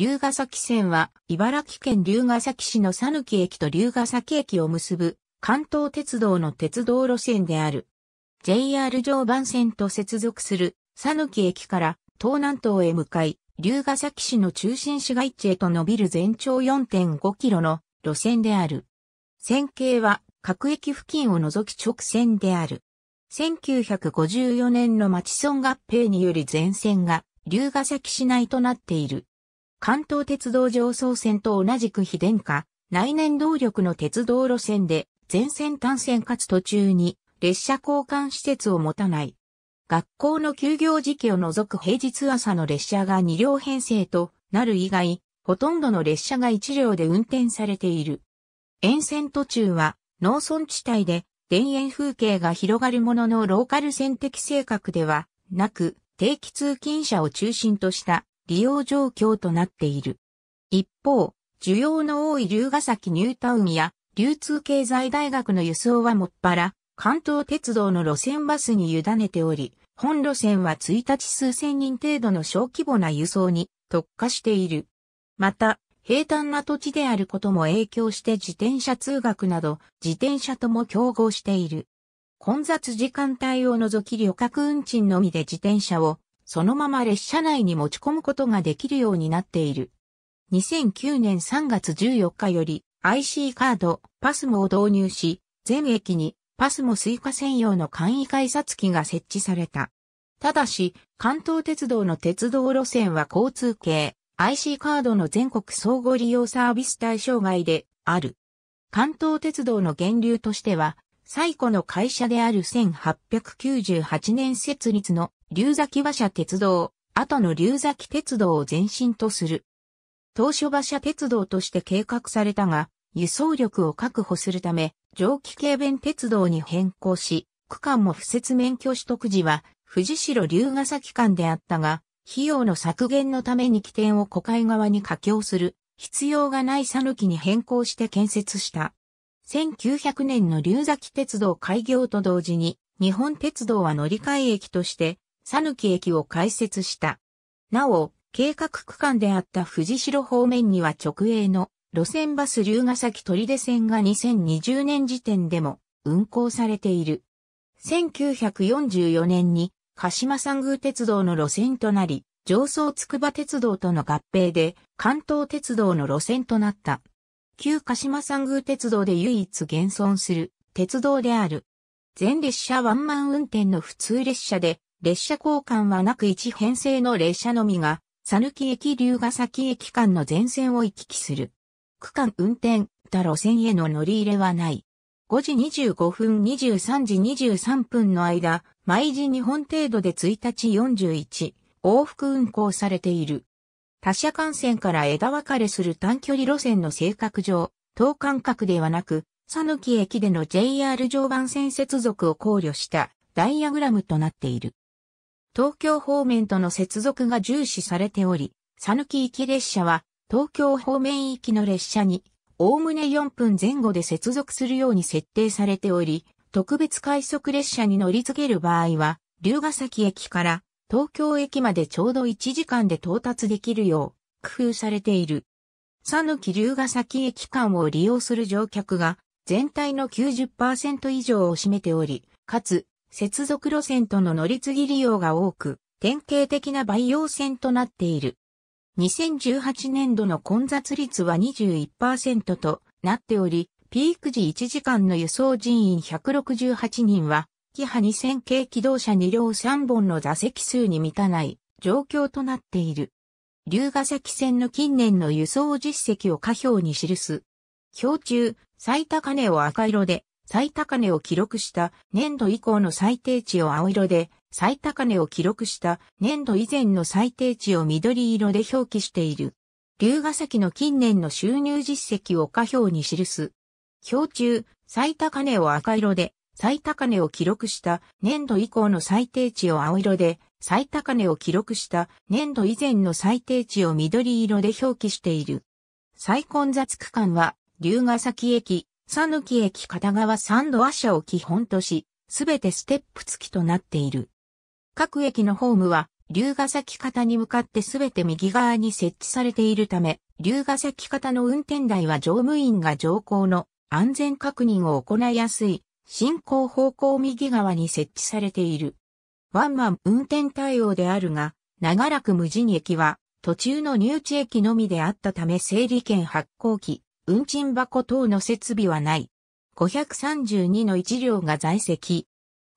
龍ヶ崎線は、茨城県龍ヶ崎市の佐抜駅と龍ヶ崎駅を結ぶ、関東鉄道の鉄道路線である。JR 常磐線と接続する、佐抜駅から東南東へ向かい、龍ヶ崎市の中心市街地へと伸びる全長4.5キロの路線である。線形は各駅付近を除き直線である。1954年の町村合併により全線が龍ヶ崎市内となっている。関東鉄道上層線と同じく非電化、内燃動力の鉄道路線で、全線単線かつ途中に列車交換施設を持たない。学校の休業時期を除く平日朝の列車が2両編成となる以外、ほとんどの列車が1両で運転されている。沿線途中は農村地帯で田園風景が広がるもののローカル線的性格ではなく定期通勤者を中心とした利用状況となっている。一方、需要の多い龍ヶ崎ニュータウンや流通経済大学の輸送はもっぱら、関東鉄道の路線バスに委ねており、本路線は1日数千人程度の小規模な輸送に特化している。また、平坦な土地であることも影響して自転車通学など、自転車とも競合している。混雑時間帯を除き旅客運賃のみで自転車をそのまま列車内に持ち込むことができるようになっている。2009年3月14日より IC カード、パスモを導入し、全駅にパスモ追加専用の簡易改札機が設置された。ただし、関東鉄道の鉄道路線は交通系、IC カードの全国総合利用サービス対象外である。関東鉄道の源流としては、最古の会社である1898年設立の龍崎馬車鉄道、後の龍崎鉄道を前身とする。当初馬車鉄道として計画されたが、輸送力を確保するため、蒸気軽便鉄道に変更し、区間も不設免許取得時は、藤城龍ヶ崎間であったが、費用の削減のために起点を古海側に架橋する、必要がない讃岐に変更して建設した。1900年の龍崎鉄道開業と同時に、日本鉄道は乗り換え駅として、さぬき駅を開設した。なお、計画区間であった藤代方面には直営の路線バス龍ヶ崎取出線が2020年時点でも運行されている。1944年に鹿島山宮鉄道の路線となり、上層筑波鉄道との合併で関東鉄道の路線となった。旧鹿島山宮鉄道で唯一現存する鉄道である。全列車ワンマン運転の普通列車で列車交換はなく1編成の列車のみが、佐抜駅龍ヶ崎駅間の全線を行き来する。区間運転、他路線への乗り入れはない。5時25分23時23分の間、毎時2本程度で1日41、往復運行されている。他社幹線から枝分かれする短距離路線の性格上、等間隔ではなく、佐抜駅での JR 常磐線接続を考慮したダイアグラムとなっている。東京方面との接続が重視されており、さぬき行き列車は東京方面行きの列車に、おおむね4分前後で接続するように設定されており、特別快速列車に乗り継げる場合は、龍ヶ崎駅から東京駅までちょうど1時間で到達できるよう工夫されている。さぬき龍ヶ崎駅間を利用する乗客が全体の90%以上を占めており、かつ接続路線との乗り継ぎ利用が多く、典型的な培養線となっている。2018年度の混雑率は21%となっており、ピーク時1時間の輸送人員168人は、キハ2000系機動車2両3本の座席数に満たない状況となっている。龍ヶ崎線の近年の輸送実績を下表に記す。表中、最高値を赤色で、最高値を記録した年度以降の最低値を青色で、最高値を記録した年度以前の最低値を緑色で表記している。龍ヶ崎の近年の収入実績を下表に記す。表中、最高値を赤色で、最高値を記録した年度以降の最低値を青色で、最高値を記録した年度以前の最低値を緑色で表記している。最混雑区間は、龍ヶ崎駅、さぬき駅片側3度足社を基本とし、すべてステップ付きとなっている。各駅のホームは、龍ヶ崎方に向かってすべて右側に設置されているため、龍ヶ崎方の運転台は乗務員が乗降の安全確認を行いやすい、進行方向右側に設置されている。ワンマン運転対応であるが、長らく無人駅は途中の入地駅のみであったため整理券発行機、運賃箱等の設備はない。532の1両が在籍。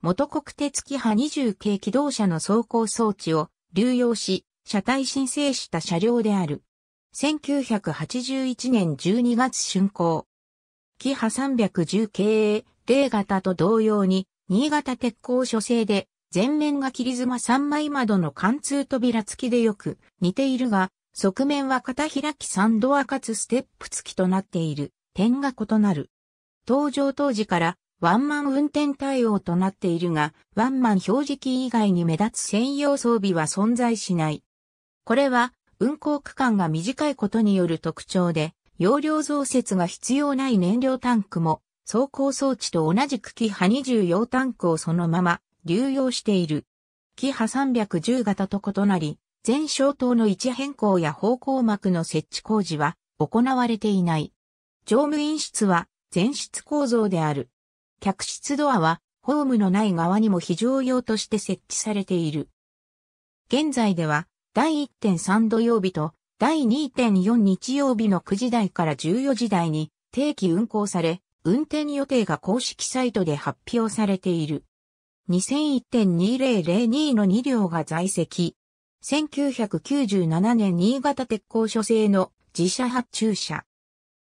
元国鉄機派20系機動車の走行装置を流用し、車体申請した車両である。1981年12月竣工。キハ310経営、例型と同様に、新潟鉄鋼所製で、前面が切り妻3枚窓の貫通扉付きでよく似ているが、側面は片開き3ドアかつステップ付きとなっている点が異なる。登場当時からワンマン運転対応となっているが、ワンマン表示器以外に目立つ専用装備は存在しない。これは運行区間が短いことによる特徴で、容量増設が必要ない燃料タンクも走行装置と同じくキハ24タンクをそのまま流用している。キハ310型と異なり、全消灯の位置変更や方向幕の設置工事は行われていない。乗務員室は全室構造である。客室ドアはホームのない側にも非常用として設置されている。現在では第1.3土曜日と第2.4日曜日の9時台から14時台に定期運行され、運転予定が公式サイトで発表されている。2001.2002の2両が在籍。1997年新潟鉄工所製の自社発注車。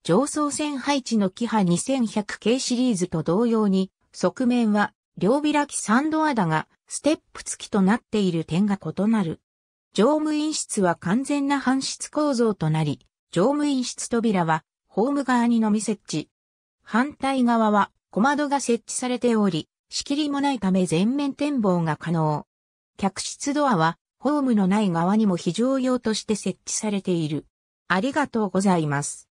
上層線配置のキハ2100系シリーズと同様に、側面は両開きサンドアだが、ステップ付きとなっている点が異なる。乗務員室は完全な搬出構造となり、乗務員室扉はホーム側にのみ設置。反対側は小窓が設置されており、仕切りもないため全面展望が可能。客室ドアはホームのない側にも非常用として設置されている。ありがとうございます。